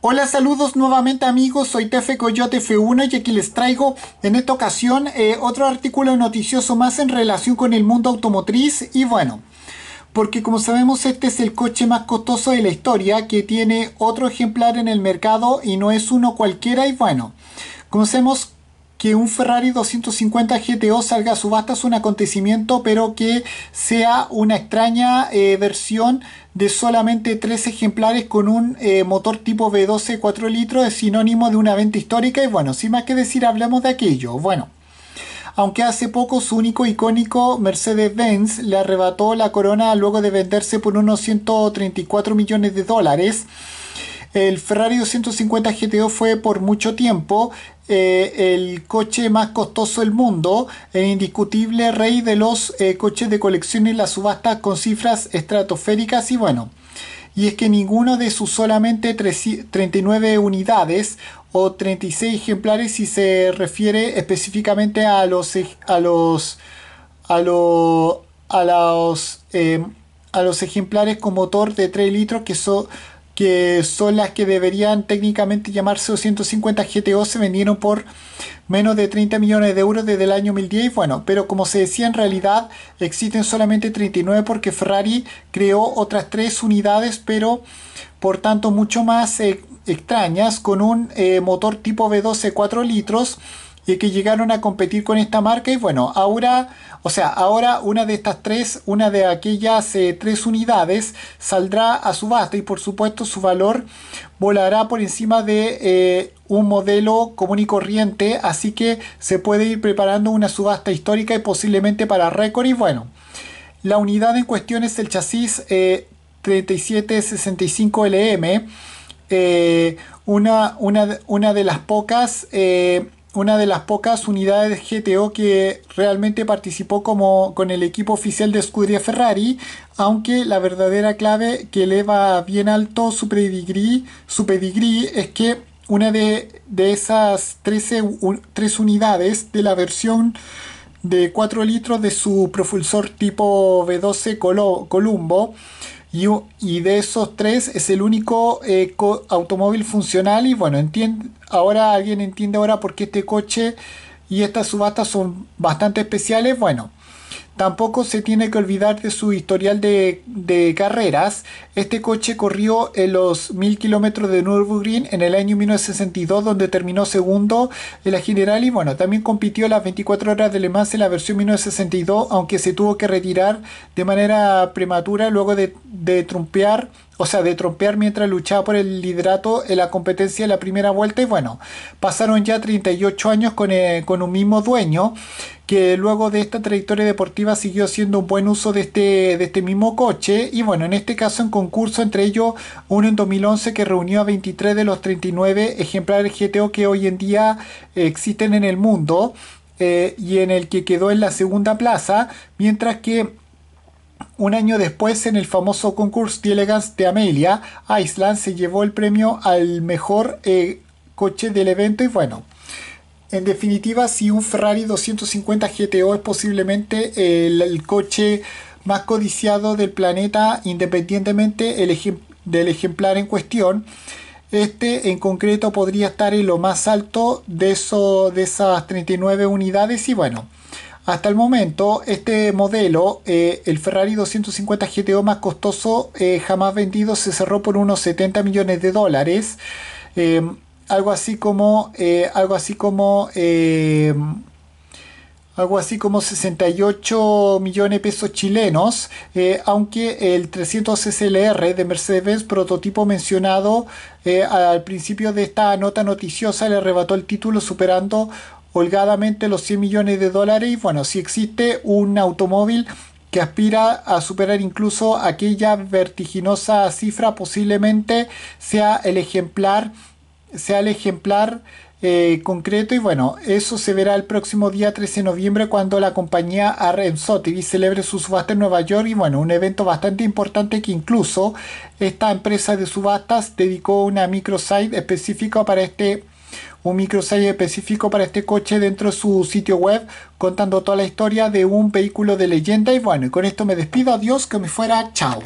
Hola, saludos nuevamente amigos, soy Tefe Coyote F1 y aquí les traigo en esta ocasión eh, otro artículo noticioso más en relación con el mundo automotriz y bueno, porque como sabemos este es el coche más costoso de la historia que tiene otro ejemplar en el mercado y no es uno cualquiera y bueno, como sabemos que un Ferrari 250 GTO salga a subasta es un acontecimiento, pero que sea una extraña eh, versión de solamente tres ejemplares con un eh, motor tipo V12 4 litros es sinónimo de una venta histórica y bueno, sin más que decir, hablemos de aquello. Bueno, aunque hace poco su único icónico Mercedes-Benz le arrebató la corona luego de venderse por unos 134 millones de dólares, el Ferrari 250 GTO fue por mucho tiempo eh, el coche más costoso del mundo, el indiscutible rey de los eh, coches de colección en las subastas con cifras estratosféricas y bueno. Y es que ninguno de sus solamente 39 unidades o 36 ejemplares si se refiere específicamente a los a los a los a los, eh, a los ejemplares con motor de 3 litros que son que son las que deberían técnicamente llamarse 250 GTO, se vendieron por menos de 30 millones de euros desde el año 2010. Bueno, pero como se decía, en realidad existen solamente 39 porque Ferrari creó otras tres unidades, pero por tanto mucho más eh, extrañas, con un eh, motor tipo V12 4 litros y que llegaron a competir con esta marca y bueno, ahora, o sea, ahora una de estas tres, una de aquellas eh, tres unidades saldrá a subasta y por supuesto su valor volará por encima de eh, un modelo común y corriente, así que se puede ir preparando una subasta histórica y posiblemente para récord y bueno. La unidad en cuestión es el chasis 3765LM, eh, una, una, de las pocas una de las pocas unidades GTO que realmente participó como con el equipo oficial de Scuderia Ferrari, aunque la verdadera clave que eleva bien alto su pedigrí, su es que una de, esas 13 unidades de la versión de 4 litros de su propulsor tipo V12 Columbo. Y, de esos tres es el único eh, automóvil funcional. Y bueno, ahora alguien entiende ahora por qué este coche y estas subastas son bastante especiales. Bueno, Tampoco se tiene que olvidar de su historial de, carreras. Este coche corrió en los 1000 kilómetros de Green en el año 1962, donde terminó segundo en la general. Y bueno, también compitió las 24 horas de Le Mans en la versión 1962, aunque se tuvo que retirar de manera prematura luego de, trompear, o sea, de trompear mientras luchaba por el liderato en la competencia de la primera vuelta. Y bueno, pasaron ya 38 años con, eh, con un mismo dueño que luego de esta trayectoria deportiva siguió haciendo un buen uso de este, de este mismo coche y bueno, en este caso en concurso entre ellos uno en 2011 que reunió a 23 de los 39 ejemplares GTO que hoy en día eh, existen en el mundo eh, y en el que quedó en la segunda plaza, mientras que un año después, en el famoso concurso de Elegance de Amelia, Island se llevó el premio al mejor eh, coche del evento y bueno, en definitiva, si un Ferrari 250 GTO es posiblemente el, coche más codiciado del planeta, independientemente del ejemplar en cuestión, este en concreto podría estar en lo más alto de, eso, de esas 39 unidades y bueno, hasta el momento, este modelo, eh, el Ferrari 250 GTO más costoso eh, jamás vendido, se cerró por unos 70 millones de dólares. Eh, algo así como eh, algo así como eh, algo así como 68 millones de pesos chilenos, eh, aunque el 300 SLR de mercedes prototipo mencionado al principio de esta nota noticiosa le arrebató el título superando holgadamente los 100 millones de dólares y bueno, si existe un automóvil que aspira a superar incluso aquella vertiginosa cifra, posiblemente sea el ejemplar sea el ejemplar eh, concreto y bueno, eso se verá el próximo día 13 de noviembre cuando la compañía tv celebre su subasta en Nueva York y bueno, un evento bastante importante que incluso esta empresa de subastas dedicó una microsite específica para este un microsite específico para este coche dentro de su sitio web contando toda la historia de un vehículo de leyenda y bueno, y con esto me despido, adiós, que me fuera, chao.